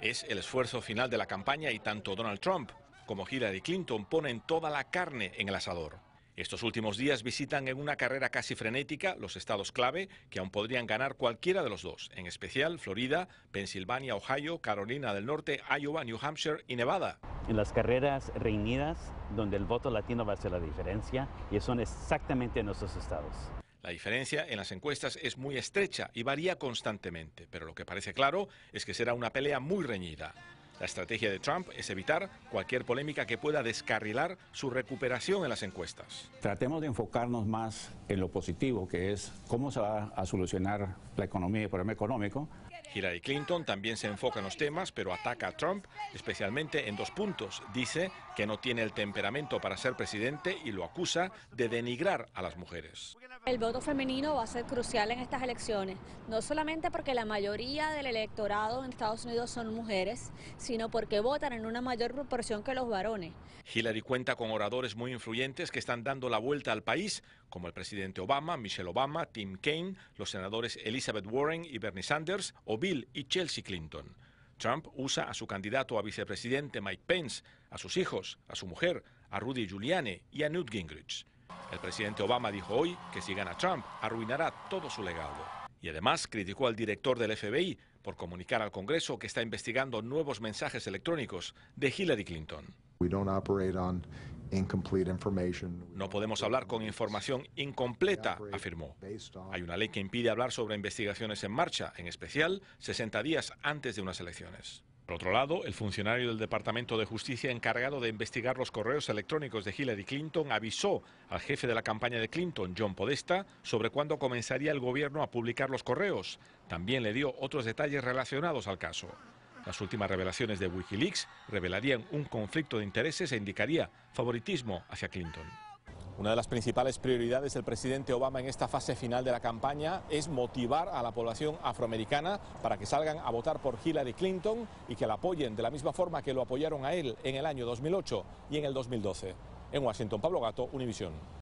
Es el esfuerzo final de la campaña y tanto Donald Trump como Hillary Clinton ponen toda la carne en el asador. Estos últimos días visitan en una carrera casi frenética los estados clave que aún podrían ganar cualquiera de los dos, en especial Florida, Pensilvania, Ohio, Carolina del Norte, Iowa, New Hampshire y Nevada. En las carreras reñidas donde el voto latino va a ser la diferencia, y son exactamente nuestros estados. La diferencia en las encuestas es muy estrecha y varía constantemente, pero lo que parece claro es que será una pelea muy reñida. La estrategia de Trump es evitar cualquier polémica que pueda descarrilar su recuperación en las encuestas. Tratemos de enfocarnos más en lo positivo, que es cómo se va a solucionar la economía y el problema económico. Hillary Clinton también se enfoca en los temas, pero ataca a Trump especialmente en dos puntos. Dice que no tiene el temperamento para ser presidente y lo acusa de denigrar a las mujeres. El voto femenino va a ser crucial en estas elecciones, no solamente porque la mayoría del electorado en Estados Unidos son mujeres, sino porque votan en una mayor proporción que los varones. Hillary cuenta con oradores muy influyentes que están dando la vuelta al país, como el presidente Obama, Michelle Obama, Tim Kaine, los senadores Elizabeth Warren y Bernie Sanders, o Bill y Chelsea Clinton. Trump usa a su candidato a vicepresidente Mike Pence, a sus hijos, a su mujer, a Rudy Giuliani y a Newt Gingrich. El presidente Obama dijo hoy que si gana Trump arruinará todo su legado. Y además criticó al director del FBI por comunicar al Congreso que está investigando nuevos mensajes electrónicos de Hillary Clinton. No podemos hablar con información incompleta, afirmó. Hay una ley que impide hablar sobre investigaciones en marcha, en especial 60 días antes de unas elecciones. Por otro lado, el funcionario del Departamento de Justicia encargado de investigar los correos electrónicos de Hillary Clinton avisó al jefe de la campaña de Clinton, John Podesta, sobre cuándo comenzaría el gobierno a publicar los correos. También le dio otros detalles relacionados al caso. Las últimas revelaciones de Wikileaks revelarían un conflicto de intereses e indicaría favoritismo hacia Clinton. Una de las principales prioridades del presidente Obama en esta fase final de la campaña es motivar a la población afroamericana para que salgan a votar por Hillary Clinton y que la apoyen de la misma forma que lo apoyaron a él en el año 2008 y en el 2012. En Washington, Pablo Gato, Univisión.